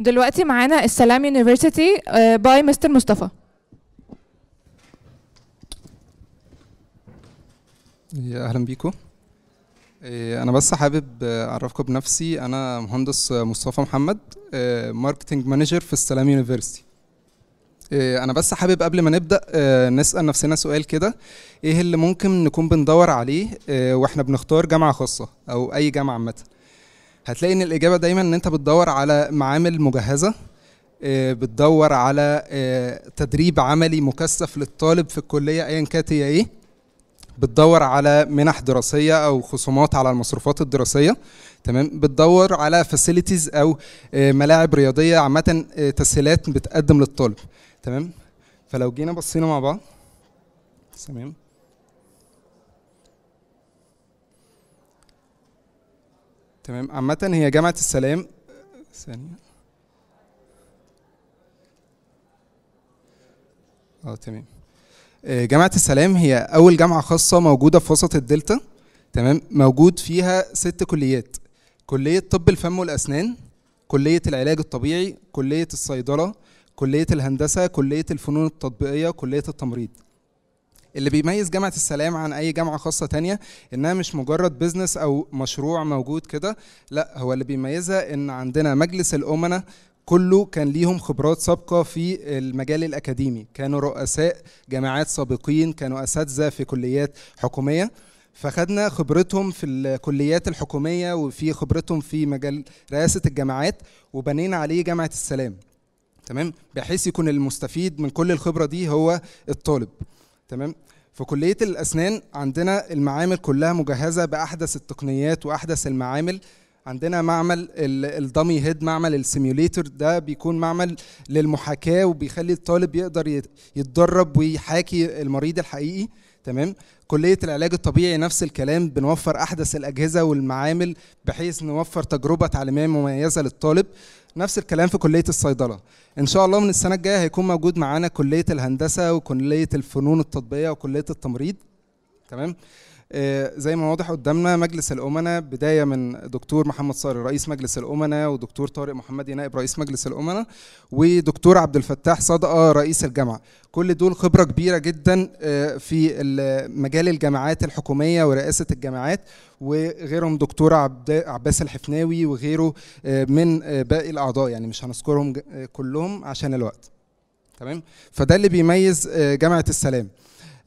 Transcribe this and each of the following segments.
دلوقتي معانا السلام يونيفرسيتي باي مستر مصطفى يا اهلا بيكم آه، انا بس حابب اعرفكم بنفسي انا مهندس مصطفى محمد ماركتنج آه، مانجر في السلام يونيفرسيتي آه، انا بس حابب قبل ما نبدا نسال نفسنا سؤال كده ايه اللي ممكن نكون بندور عليه واحنا بنختار جامعه خاصه او اي جامعه عامه هتلاقي ان الاجابه دايما ان انت بتدور على معامل مجهزه آه، بتدور على آه، تدريب عملي مكثف للطالب في الكليه ايا كانت هي ايه بتدور على منح دراسيه او خصومات على المصروفات الدراسيه تمام بتدور على فاسيلتيز او آه، ملاعب رياضيه عامه تسهيلات بتقدم للطالب تمام فلو جينا بصينا مع بعض تمام تمام عامة هي جامعة السلام ثانية اه تمام آه، جامعة السلام هي أول جامعة خاصة موجودة في وسط الدلتا تمام موجود فيها ست كليات كلية طب الفم والأسنان كلية العلاج الطبيعي كلية الصيدلة كلية الهندسة كلية الفنون التطبيقية كلية التمريض اللي بيميز جامعه السلام عن اي جامعه خاصه تانية انها مش مجرد بزنس او مشروع موجود كده لا هو اللي بيميزها ان عندنا مجلس الامناء كله كان ليهم خبرات سابقه في المجال الاكاديمي كانوا رؤساء جامعات سابقين كانوا اساتذه في كليات حكوميه فخدنا خبرتهم في الكليات الحكوميه وفي خبرتهم في مجال رئاسه الجامعات وبنينا عليه جامعه السلام تمام بحيث يكون المستفيد من كل الخبره دي هو الطالب تمام في كليه الاسنان عندنا المعامل كلها مجهزه باحدث التقنيات واحدث المعامل عندنا معمل الدمي هيد معمل السيميوليتر ده بيكون معمل للمحاكاه وبيخلي الطالب يقدر يتدرب ويحاكي المريض الحقيقي تمام كليه العلاج الطبيعي نفس الكلام بنوفر احدث الاجهزه والمعامل بحيث نوفر تجربه تعليميه مميزه للطالب نفس الكلام في كليه الصيدله ان شاء الله من السنه الجايه هيكون موجود معانا كليه الهندسه وكليه الفنون التطبيقيه وكليه التمريض تمام آه، زي ما واضح قدامنا مجلس الامناء بدايه من دكتور محمد صاري رئيس مجلس الامناء ودكتور طارق محمدي نائب رئيس مجلس الامناء ودكتور عبد الفتاح صدقه رئيس الجامعه كل دول خبره كبيره جدا آه، في مجال الجامعات الحكوميه ورئاسه الجامعات وغيرهم دكتور عبد عباس الحفناوي وغيره آه، من باقي الاعضاء يعني مش هنذكرهم كلهم عشان الوقت تمام فده اللي بيميز جامعه السلام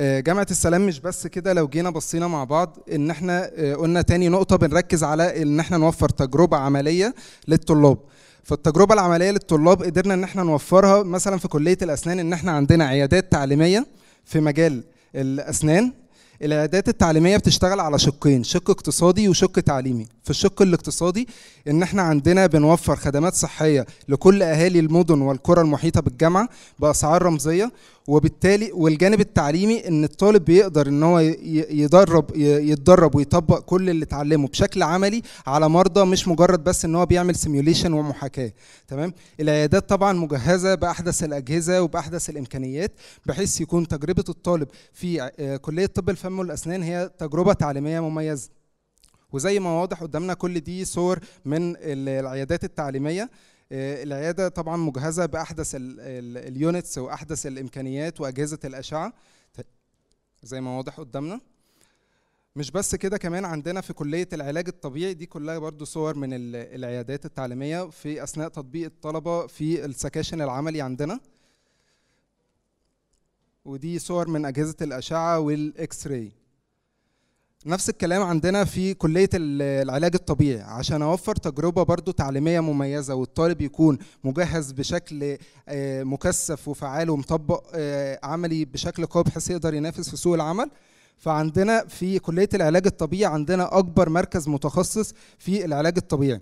آه، جامعة السلام مش بس كده لو جينا بصينا مع بعض ان احنا آه، قلنا تاني نقطة بنركز على ان احنا نوفر تجربة عملية للطلاب فالتجربة العملية للطلاب قدرنا ان احنا نوفرها مثلا في كلية الاسنان ان احنا عندنا عيادات تعليمية في مجال الاسنان العيادات التعليمية بتشتغل على شقين شق اقتصادي وشق تعليمي في الشق الاقتصادي ان احنا عندنا بنوفر خدمات صحيه لكل اهالي المدن والقرى المحيطه بالجامعه باسعار رمزيه وبالتالي والجانب التعليمي ان الطالب بيقدر ان هو يدرب يتدرب ويطبق كل اللي اتعلمه بشكل عملي على مرضى مش مجرد بس ان هو بيعمل سيميوليشن ومحاكاه تمام العيادات طبعا مجهزه باحدث الاجهزه وباحدث الامكانيات بحيث يكون تجربه الطالب في آه، كليه طب الفم والاسنان هي تجربه تعليميه مميزه وزي ما واضح قدامنا كل دي صور من العيادات التعليميه آه، العياده طبعا مجهزه باحدث اليونتس واحدث الامكانيات واجهزه الاشعه زي ما واضح قدامنا مش بس كده كمان عندنا في كلية العلاج الطبيعي دي كلها برضو صور من العيادات التعليمية في أثناء تطبيق الطلبة في السكاشن العملي عندنا ودي صور من أجهزة الأشعة والإكس راي نفس الكلام عندنا في كلية العلاج الطبيعي عشان أوفر تجربة برضو تعليمية مميزة والطالب يكون مجهز بشكل آه، مكثف وفعال ومطبق آه، عملي بشكل قوي بحيث يقدر ينافس في سوق العمل فعندنا في كلية العلاج الطبيعي عندنا أكبر مركز متخصص في العلاج الطبيعي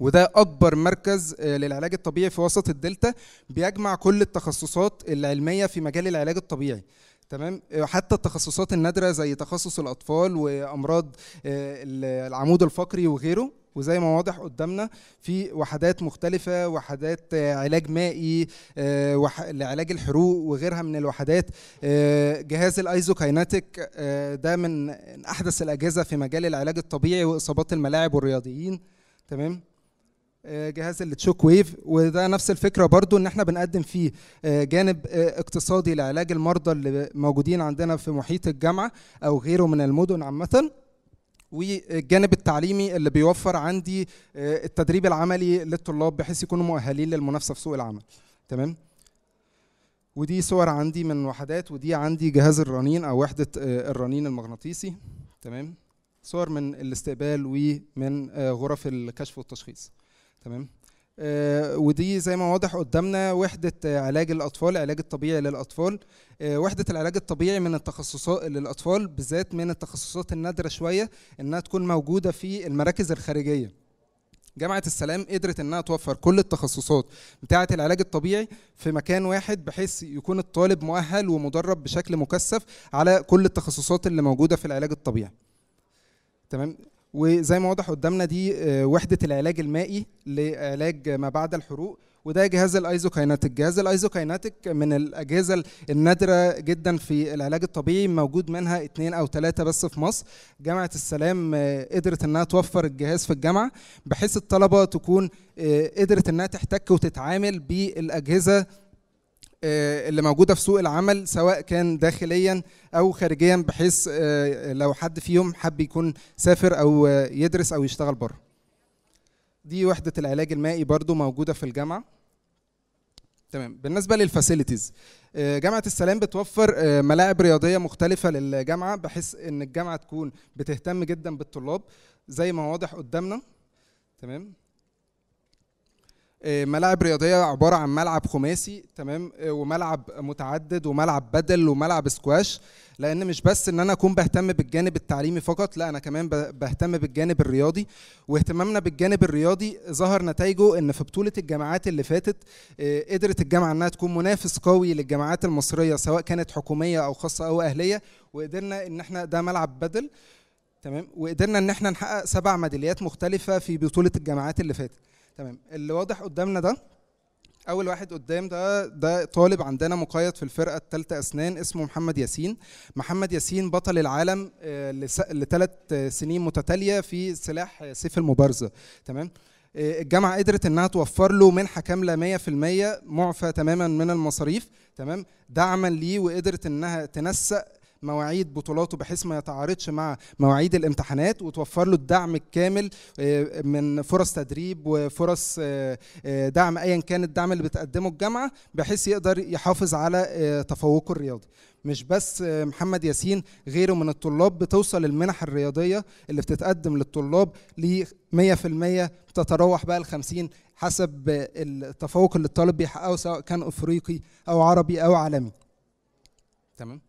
وده أكبر مركز آه، للعلاج الطبيعي في وسط الدلتا بيجمع كل التخصصات العلمية في مجال العلاج الطبيعي تمام آه، حتى التخصصات النادره زي تخصص الاطفال وامراض آه، العمود الفقري وغيره وزي ما واضح قدامنا في وحدات مختلفة وحدات آه، علاج مائي لعلاج الحروق وغيرها من الوحدات جهاز الايزوكايناتيك ده من أحدث الأجهزة في مجال العلاج الطبيعي وإصابات الملاعب والرياضيين تمام آه، جهاز التشوك ويف وده نفس الفكره برضو ان احنا بنقدم فيه آه، جانب آه، اقتصادي لعلاج المرضى اللي موجودين عندنا في محيط الجامعه او غيره من المدن عامه والجانب التعليمي اللي بيوفر عندي التدريب العملي للطلاب بحيث يكونوا مؤهلين للمنافسه في سوق العمل تمام ودي صور عندي من وحدات ودي عندي جهاز الرنين او وحده الرنين المغناطيسي تمام صور من الاستقبال ومن غرف الكشف والتشخيص تمام آه، ودي زي ما واضح قدامنا وحدة آه، علاج الأطفال العلاج الطبيعي للأطفال آه، وحدة العلاج الطبيعي من التخصصات للأطفال بالذات من التخصصات النادرة شوية إنها تكون موجودة في المراكز الخارجية جامعة السلام قدرت إنها توفر كل التخصصات بتاعة العلاج الطبيعي في مكان واحد بحيث يكون الطالب مؤهل ومدرب بشكل مكثف على كل التخصصات اللي موجودة في العلاج الطبيعي تمام وزي ما واضح قدامنا دي آه، وحده العلاج المائي لعلاج ما بعد الحروق وده جهاز الايزوكايناتيك جهاز الايزوكايناتيك من الاجهزه النادره جدا في العلاج الطبيعي موجود منها اثنين او ثلاثه بس في مصر جامعه السلام آه، قدرت انها توفر الجهاز في الجامعه بحيث الطلبه تكون آه، قدرت انها تحتك وتتعامل بالاجهزه آه، اللي موجوده في سوق العمل سواء كان داخليا او خارجيا بحيث آه، لو حد فيهم حب يكون سافر او آه، يدرس او يشتغل بره دي وحده العلاج المائي برضو موجوده في الجامعه تمام بالنسبه للفاسيلتيز جامعه السلام بتوفر ملاعب رياضيه مختلفه للجامعه بحيث ان الجامعه تكون بتهتم جدا بالطلاب زي ما واضح قدامنا تمام آه، ملاعب رياضيه عباره عن ملعب خماسي تمام آه، وملعب متعدد وملعب بدل وملعب سكواش لان مش بس ان انا اكون بهتم بالجانب التعليمي فقط لا انا كمان بهتم بالجانب الرياضي واهتمامنا بالجانب الرياضي ظهر نتائجه ان في بطوله الجامعات اللي فاتت آه، قدرت الجامعه انها تكون منافس قوي للجامعات المصريه سواء كانت حكوميه او خاصه او اهليه وقدرنا ان احنا ده ملعب بدل تمام وقدرنا ان احنا نحقق سبع ميداليات مختلفه في بطوله الجامعات اللي فاتت تمام اللي واضح قدامنا ده اول واحد قدام ده ده طالب عندنا مقيد في الفرقه الثالثه اسنان اسمه محمد ياسين محمد ياسين بطل العالم آه، لثلاث سنين متتاليه في سلاح سيف المبارزه تمام آه، الجامعه قدرت انها توفر له منحه كامله 100% معفى تماما من المصاريف تمام دعما ليه وقدرت انها تنسق مواعيد بطولاته بحيث ما يتعارضش مع مواعيد الامتحانات وتوفر له الدعم الكامل آه، من فرص تدريب وفرص آه، آه، دعم ايا كان الدعم اللي بتقدمه الجامعه بحيث يقدر يحافظ على تفوقه الرياضي مش بس محمد ياسين غيره من الطلاب بتوصل المنح الرياضيه اللي بتتقدم للطلاب ل 100% تتراوح بقى ال 50 حسب التفوق اللي الطالب بيحققه سواء كان افريقي او عربي او عالمي تمام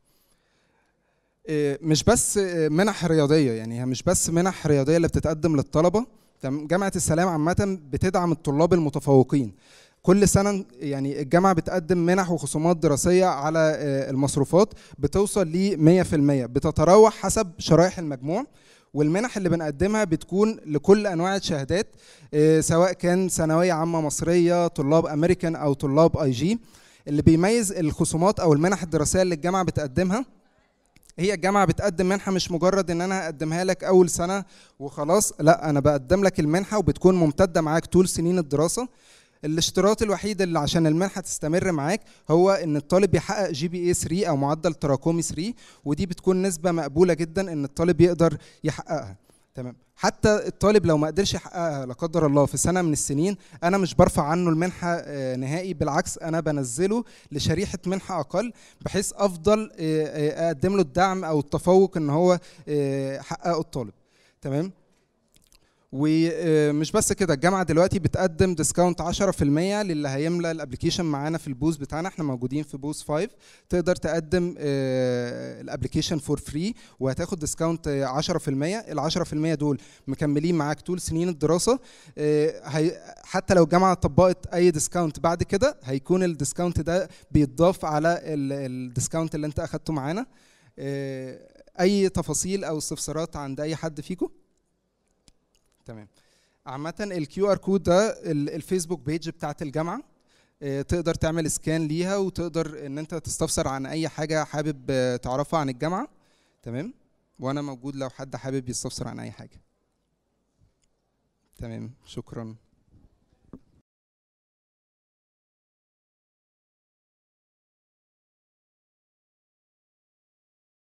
آه، مش بس آه، منح رياضيه يعني هي مش بس منح رياضيه اللي بتتقدم للطلبه جامعه السلام عامه بتدعم الطلاب المتفوقين كل سنه يعني الجامعه بتقدم منح وخصومات دراسيه على آه، المصروفات بتوصل ل 100% بتتراوح حسب شرائح المجموع والمنح اللي بنقدمها بتكون لكل انواع الشهادات سواء كان ثانويه عامه مصريه طلاب امريكان او طلاب اي جي اللي بيميز الخصومات او المنح الدراسيه اللي الجامعه بتقدمها هي الجامعه بتقدم منحه مش مجرد ان انا هقدمها لك اول سنه وخلاص لا انا بقدم لك المنحه وبتكون ممتده معاك طول سنين الدراسه الاشتراط الوحيد اللي عشان المنحه تستمر معاك هو ان الطالب يحقق جي بي اي 3 او معدل تراكمي 3 ودي بتكون نسبه مقبوله جدا ان الطالب يقدر يحققها تمام حتى الطالب لو ما قدرش يحققها لا قدر الله في سنه من السنين انا مش برفع عنه المنحه آه، نهائي بالعكس انا بنزله لشريحه منحه اقل بحيث افضل آه، آه، اقدم له الدعم او التفوق ان هو حققه الطالب تمام ومش بس كده الجامعه دلوقتي بتقدم ديسكاونت 10% للي هيملى الابلكيشن معانا في البوز بتاعنا احنا موجودين في بوز 5 تقدر تقدم الابلكيشن فور فري وهتاخد ديسكاونت آه، 10% ال 10% دول مكملين معاك طول سنين الدراسه آه، حتى لو الجامعه طبقت اي ديسكاونت بعد كده هيكون الديسكاونت ده بيتضاف على الديسكاونت اللي انت اخدته معانا آه، اي تفاصيل او استفسارات عند اي حد فيكم تمام عامة الكيو ار كود ده الفيسبوك بيج بتاعت الجامعة آه، تقدر تعمل سكان ليها وتقدر ان انت تستفسر عن اي حاجة حابب آه، تعرفها عن الجامعة تمام وانا موجود لو حد حابب يستفسر عن اي حاجة تمام شكرا